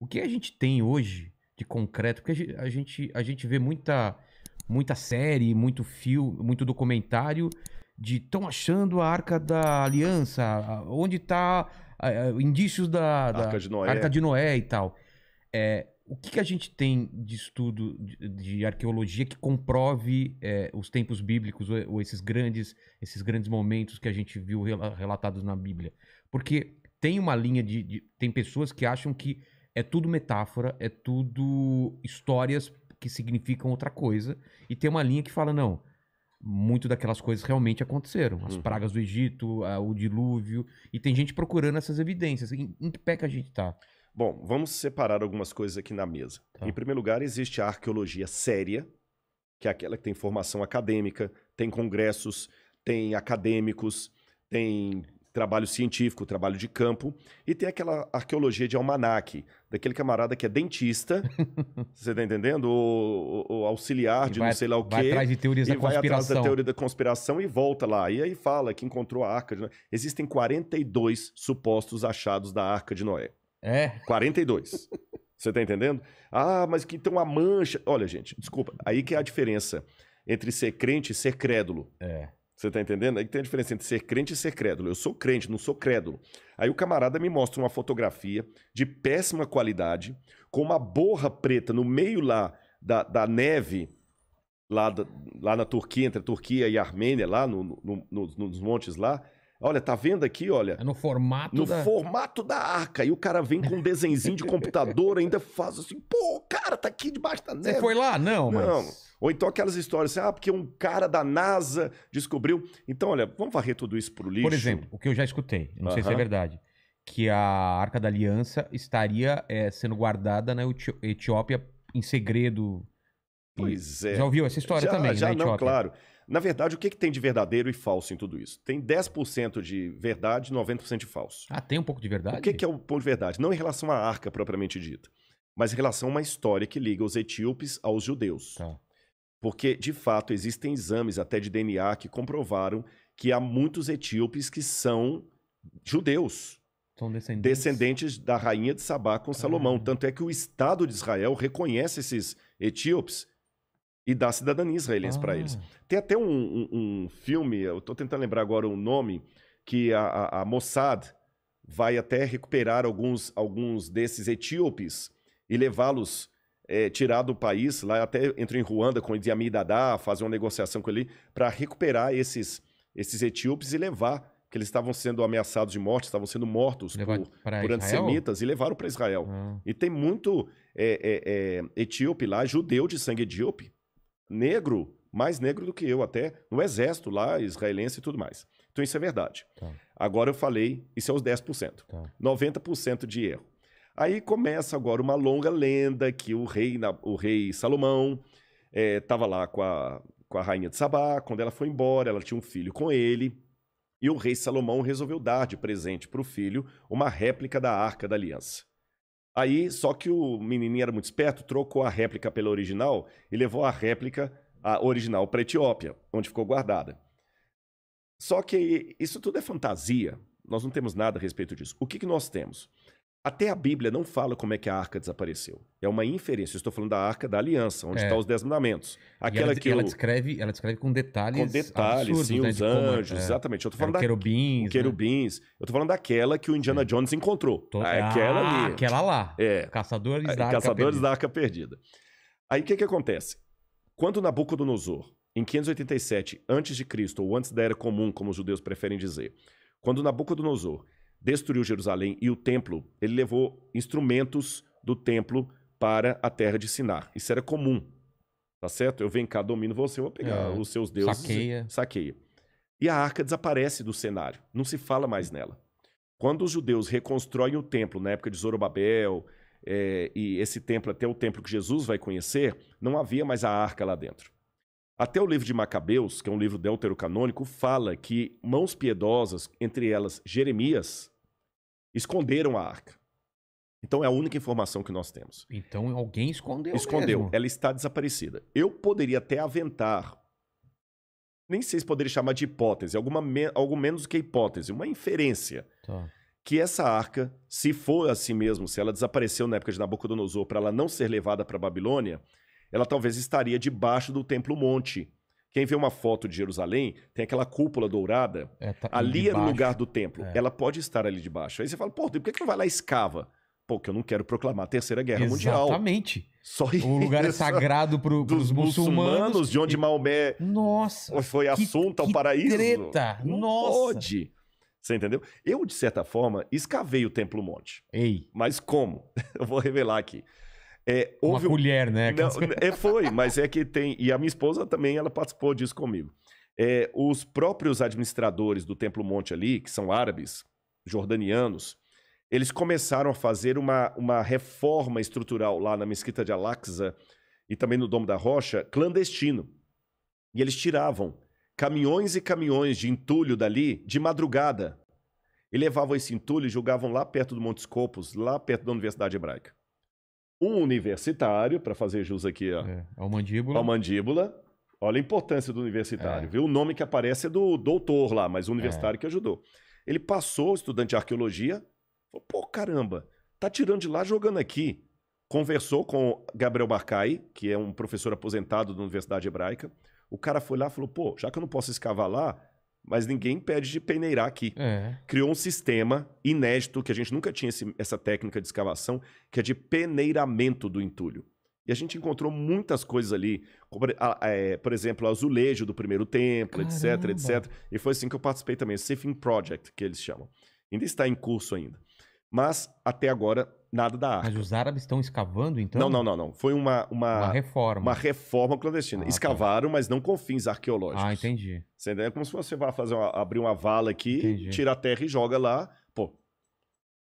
o que a gente tem hoje de concreto? Porque a gente, a gente vê muita, muita série, muito filme, muito documentário de estão achando a Arca da Aliança, onde está indícios da, da Arca, de Arca, de Noé. e tal. É, o que, que, a gente tem de estudo de, de arqueologia que comprove é, os tempos bíblicos ou, ou, esses grandes esses grandes momentos que a gente viu relatados na Bíblia? Porque tem uma linha de, de tem pessoas que acham que é tudo metáfora, é tudo histórias que significam outra coisa. E tem uma linha que fala, não, muito daquelas coisas realmente aconteceram. As uhum. pragas do Egito, o dilúvio. E tem gente procurando essas evidências. Em, em que pé que a gente está? Bom, vamos separar algumas coisas aqui na mesa. Tá. Em primeiro lugar, existe a arqueologia séria, que é aquela que tem formação acadêmica, tem congressos, tem acadêmicos, tem trabalho científico, trabalho de campo, e tem aquela arqueologia de almanaque, daquele camarada que é dentista, você tá entendendo? Ou, auxiliar e de vai, não sei lá o quê. Vai atrás de teorias e da vai atrás da teoria da conspiração e volta lá. E aí fala que encontrou a Arca de Noé. Existem 42 supostos achados da Arca de Noé. É? 42. você tá entendendo? Ah, mas que então a mancha... Olha, gente, desculpa. Aí que é a diferença entre ser crente e ser crédulo. É. Você está entendendo? Aí tem a diferença entre ser crente e ser crédulo. Eu sou crente, não sou crédulo. Aí o camarada me mostra uma fotografia de péssima qualidade, com uma borra preta no meio lá da, da neve, lá, da, lá na Turquia, entre a Turquia e a Armênia, lá no, no, no, nos montes lá. Olha, tá vendo aqui, olha. É no formato No da... formato da arca. E o cara vem com um desenhozinho de computador, ainda faz assim, pô, cara, tá aqui debaixo da neve. Você foi lá? Não, mas... Não. Ou então aquelas histórias assim, ah, porque um cara da NASA descobriu. Então, olha, vamos varrer tudo isso para o lixo. Por exemplo, o que eu já escutei, não uh -huh. sei se é verdade, que a Arca da Aliança estaria é, sendo guardada na Eti Etiópia em segredo. Pois é. Já ouviu essa história já, também? Já, na Etiópia. não, claro. Na verdade, o que, que tem de verdadeiro e falso em tudo isso? Tem 10% de verdade e 90% de falso. Ah, tem um pouco de verdade? O que, que é o ponto de verdade? Não em relação à arca propriamente dita, mas em relação a uma história que liga os etíopes aos judeus. Tá. Porque, de fato, existem exames até de DNA que comprovaram que há muitos etíopes que são judeus. São descendentes. descendentes da rainha de Sabá com Salomão. Ah. Tanto é que o Estado de Israel reconhece esses etíopes e dá cidadania israelense ah. para eles. Tem até um, um, um filme, eu estou tentando lembrar agora o nome, que a, a, a Mossad vai até recuperar alguns, alguns desses etíopes e levá-los é, tirar do país, lá até entrou em Ruanda com o Idi Amin Dada, fazer uma negociação com ele para recuperar esses, esses etíopes e levar, que eles estavam sendo ameaçados de morte, estavam sendo mortos por, por antissemitas e levaram para Israel. Ah. E tem muito é, é, é, etíope lá, judeu de sangue etíope, negro, mais negro do que eu até, no exército lá, israelense e tudo mais. Então isso é verdade. Tá. Agora eu falei, isso é os 10%. Tá. 90% de erro. Aí começa agora uma longa lenda que o rei, o rei Salomão estava eh, é, lá com a, com a rainha de Sabá. Quando ela foi embora, ela tinha um filho com ele. E o rei Salomão resolveu dar de presente para o filho uma réplica da Arca da Aliança. Aí, só que o menininho era muito esperto, trocou a réplica pela original e levou a réplica a original para Etiópia, onde ficou guardada. Só que isso tudo é fantasia. Nós não temos nada a respeito disso. O que, que nós temos? Até a Bíblia não fala como é que a arca desapareceu. É uma inferência. Eu estou falando da arca da aliança, onde estão é. os dez mandamentos. Aquela ela, que ela, descreve, ela descreve com detalhes. Com detalhes, absurdos, sim, né? os é, anjos, é. exatamente. Eu estou falando da... querubins. Né? Querubins. Eu estou falando daquela que o Indiana é. Jones encontrou. Tô... Ah, ah, aquela ah, ali. Aquela lá. É. Caçadores da Arca Caçadores perdida. da Arca Perdida. Aí o que, que acontece? Quando Nabucodonosor, em 587 a.C., ou antes da Era Comum, como os judeus preferem dizer, quando Nabucodonosor destruiu Jerusalém e o templo, ele levou instrumentos do templo para a terra de Sinar. Isso era comum. Tá certo? Eu venho cá, domino você, eu vou pegar é, os seus deuses. Saqueia. Saqueia. E a arca desaparece do cenário. Não se fala mais nela. Quando os judeus reconstroem o templo, na época de Zorobabel, é, e esse templo, até o templo que Jesus vai conhecer, não havia mais a arca lá dentro. Até o livro de Macabeus, que é um livro deuterocanônico, fala que mãos piedosas, entre elas Jeremias, esconderam a arca. Então é a única informação que nós temos. Então alguém escondeu. Escondeu. Mesmo. Ela está desaparecida. Eu poderia até aventar. Nem sei se poderia chamar de hipótese, alguma me, algo menos que hipótese, uma inferência. Tá. Que essa arca, se for assim mesmo, se ela desapareceu na época de Nabucodonosor para ela não ser levada para Babilônia, ela talvez estaria debaixo do Templo Monte, quem vê uma foto de Jerusalém, tem aquela cúpula dourada. É, tá ali era o lugar do templo. É. Ela pode estar ali debaixo. Aí você fala, pô, por que, que não vai lá e escava? Pô, que eu não quero proclamar a Terceira Guerra Exatamente. Mundial. Exatamente. Só isso. O lugar é sagrado para os muçulmanos, muçulmanos. De onde e... Maomé Nossa, foi que, assunto ao que paraíso. Treta. Não Nossa. pode. Você entendeu? Eu, de certa forma, escavei o Templo Monte. Ei. Mas como? eu vou revelar aqui. É, houve Uma colher, né? Não, é, foi, mas é que tem. E a minha esposa também ela participou disso comigo. É, os próprios administradores do Templo Monte ali, que são árabes, jordanianos, eles começaram a fazer uma, uma reforma estrutural lá na mesquita de Al-Aqsa e também no Domo da Rocha, clandestino. E eles tiravam caminhões e caminhões de entulho dali de madrugada. E levavam esse entulho e jogavam lá perto do Monte Scopus, lá perto da Universidade Hebraica um universitário, para fazer jus aqui ó, é, ao mandíbula. Ao mandíbula. Olha a importância do universitário, é. viu? O nome que aparece é do doutor lá, mas o universitário é. que ajudou. Ele passou, estudante de arqueologia, falou, pô, caramba, tá tirando de lá jogando aqui. Conversou com Gabriel Barcai, que é um professor aposentado da Universidade Hebraica. O cara foi lá e falou, pô, já que eu não posso escavar lá, mas ninguém impede de peneirar aqui. É. Criou um sistema inédito, que a gente nunca tinha esse, essa técnica de escavação, que é de peneiramento do entulho. E a gente encontrou muitas coisas ali, como, é, por exemplo, azulejo do primeiro templo, Caramba. etc, etc. E foi assim que eu participei também, o Safing Project, que eles chamam. Ainda está em curso ainda. Mas até agora nada da arca. Mas os árabes estão escavando, então? Não, não, não, não. Foi uma, uma, uma reforma. Uma reforma clandestina. Ah, tá. Escavaram, tá. mas não com fins arqueológicos. Ah, entendi. É como se você vá fazer uma, abrir uma vala aqui, entendi. tira a terra e joga lá. Pô,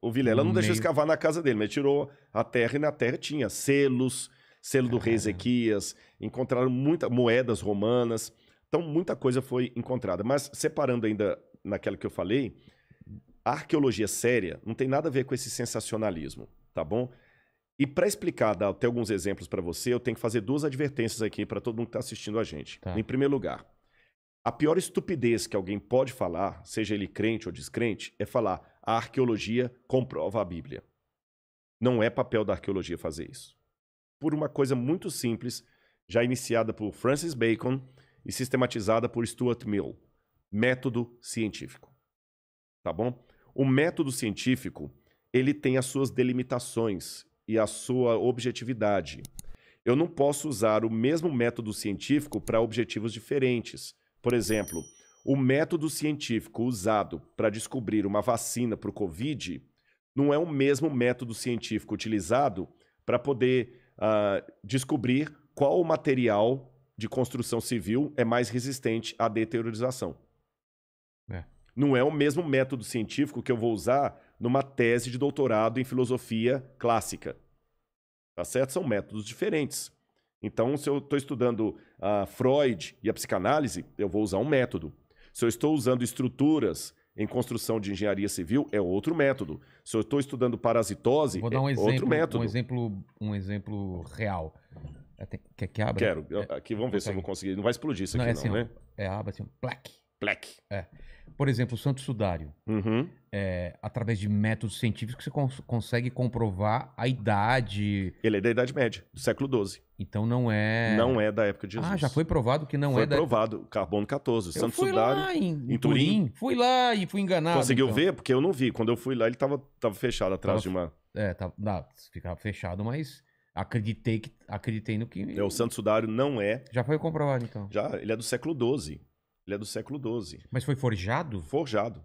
o Vilela no não meio... deixou escavar na casa dele, mas tirou a terra e na terra tinha selos, selo do rei Ezequias, encontraram muitas moedas romanas. Então, muita coisa foi encontrada. Mas separando ainda naquela que eu falei, a arqueologia séria não tem nada a ver com esse sensacionalismo, tá bom? E para explicar, dar até alguns exemplos para você, eu tenho que fazer duas advertências aqui para todo mundo que está assistindo a gente. Tá. Em primeiro lugar, a pior estupidez que alguém pode falar, seja ele crente ou descrente, é falar a arqueologia comprova a Bíblia. Não é papel da arqueologia fazer isso. Por uma coisa muito simples, já iniciada por Francis Bacon e sistematizada por Stuart Mill: método científico. Tá bom? O método científico, ele tem as suas delimitações e a sua objetividade. Eu não posso usar o mesmo método científico para objetivos diferentes. Por exemplo, o método científico usado para descobrir uma vacina para o Covid não é o mesmo método científico utilizado para poder uh, descobrir qual o material de construção civil é mais resistente à deteriorização. É. Não é o mesmo método científico que eu vou usar numa tese de doutorado em filosofia clássica. Tá certo? São métodos diferentes. Então, se eu estou estudando a ah, Freud e a psicanálise, eu vou usar um método. Se eu estou usando estruturas em construção de engenharia civil, é outro método. Se eu estou estudando parasitose, vou dar um é exemplo, outro método. Um exemplo, um exemplo real. É, quer que abra? Quero. É, aqui, vamos ver é, se eu vou conseguir. Não vai explodir isso não, aqui, é não, assim, né? É abre assim, plaque. Plaque. É por exemplo, o Santo Sudário, uhum. é, através de métodos científicos, você cons consegue comprovar a idade. Ele é da Idade Média, do século XII. Então não é. Não é da época de ah, Jesus. Ah, já foi provado que não foi é da. Foi provado, carbono 14. Eu Santo fui Sudário. Lá em, em, em Turim. Turim. Fui lá e fui enganado. Conseguiu então. ver? Porque eu não vi. Quando eu fui lá, ele estava tava fechado atrás tava... de uma. É, tava, não, ficava fechado, mas acreditei, que, acreditei no que. É, o Santo Sudário não é. Já foi comprovado, então. Já, ele é do século XII. Ele é do século XII. Mas foi forjado? Forjado.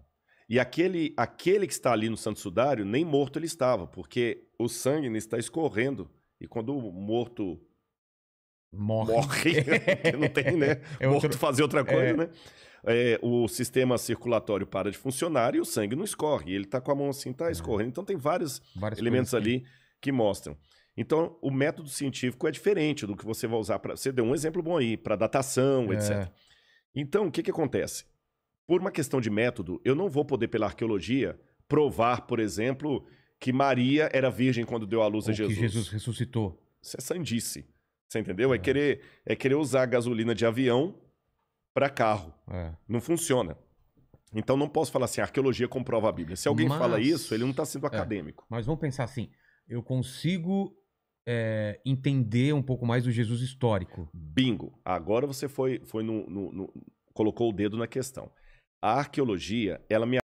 E aquele, aquele que está ali no Santo Sudário, nem morto ele estava, porque o sangue está escorrendo. E quando o morto morre, morre não tem, né? É morto outro... fazer outra é. coisa, é... né? É, o sistema circulatório para de funcionar e o sangue não escorre. Ele está com a mão assim, está é. escorrendo. Então tem vários Várias elementos ali que mostram. Então o método científico é diferente do que você vai usar para. Você deu um exemplo bom aí, para datação, é. etc. Então, o que, que acontece? Por uma questão de método, eu não vou poder, pela arqueologia, provar, por exemplo, que Maria era virgem quando deu à luz Ou a Jesus. Que Jesus ressuscitou. Isso é sandice. Você entendeu? É, é querer, é querer usar gasolina de avião para carro. É. Não funciona. Então não posso falar assim, arqueologia comprova a Bíblia. Se alguém Mas... fala isso, ele não está sendo é. acadêmico. É. Mas vamos pensar assim: eu consigo é, entender um pouco mais do Jesus histórico. Bingo. Agora você foi, foi no, no, no colocou o dedo na questão. A arqueologia, ela me